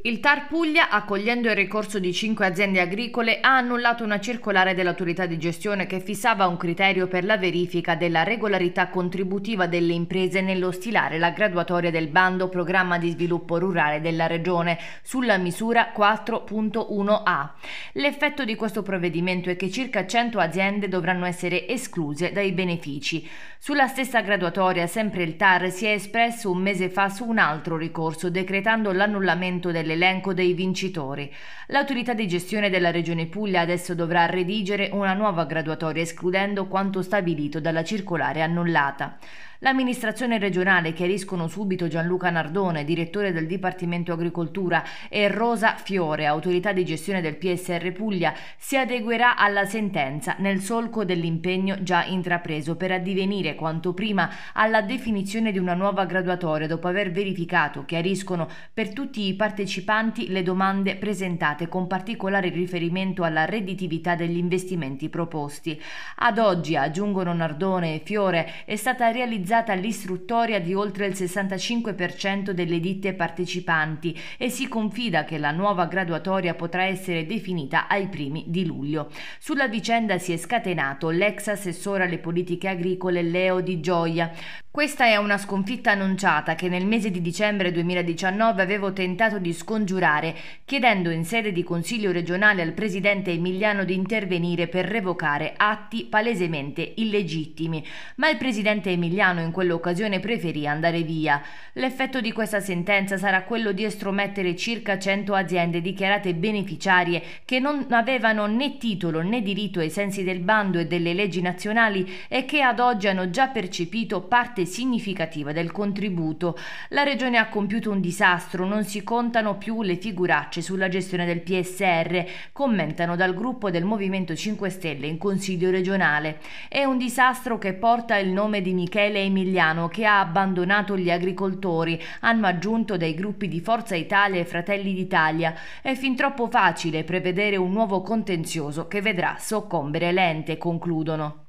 Il TAR Puglia, accogliendo il ricorso di cinque aziende agricole, ha annullato una circolare dell'autorità di gestione che fissava un criterio per la verifica della regolarità contributiva delle imprese nello stilare la graduatoria del bando Programma di sviluppo rurale della Regione sulla misura 4.1a. L'effetto di questo provvedimento è che circa 100 aziende dovranno essere escluse dai benefici. Sulla stessa graduatoria, sempre il TAR si è espresso un mese fa su un altro ricorso, decretando l'annullamento del l'elenco dei vincitori. L'autorità di gestione della Regione Puglia adesso dovrà redigere una nuova graduatoria escludendo quanto stabilito dalla circolare annullata. L'amministrazione regionale chiariscono subito Gianluca Nardone, direttore del Dipartimento Agricoltura, e Rosa Fiore, autorità di gestione del PSR Puglia, si adeguerà alla sentenza nel solco dell'impegno già intrapreso per addivenire quanto prima alla definizione di una nuova graduatoria dopo aver verificato, chiariscono, per tutti i partecipanti partecipanti le domande presentate con particolare riferimento alla redditività degli investimenti proposti. Ad oggi, aggiungono Nardone e Fiore, è stata realizzata l'istruttoria di oltre il 65% delle ditte partecipanti e si confida che la nuova graduatoria potrà essere definita ai primi di luglio. Sulla vicenda si è scatenato l'ex assessore alle politiche agricole Leo Di Gioia. Questa è una sconfitta annunciata che nel mese di dicembre 2019 avevo tentato di scongiurare, chiedendo in sede di Consiglio regionale al presidente Emiliano di intervenire per revocare atti palesemente illegittimi, ma il presidente Emiliano in quell'occasione preferì andare via. L'effetto di questa sentenza sarà quello di estromettere circa 100 aziende dichiarate beneficiarie che non avevano né titolo né diritto ai sensi del bando e delle leggi nazionali e che ad oggi hanno già percepito parte significativa del contributo. La Regione ha compiuto un disastro, non si contano più le figuracce sulla gestione del PSR, commentano dal gruppo del Movimento 5 Stelle in Consiglio regionale. È un disastro che porta il nome di Michele Emiliano che ha abbandonato gli agricoltori, hanno aggiunto dai gruppi di Forza Italia e Fratelli d'Italia. È fin troppo facile prevedere un nuovo contenzioso che vedrà soccombere l'ente, concludono.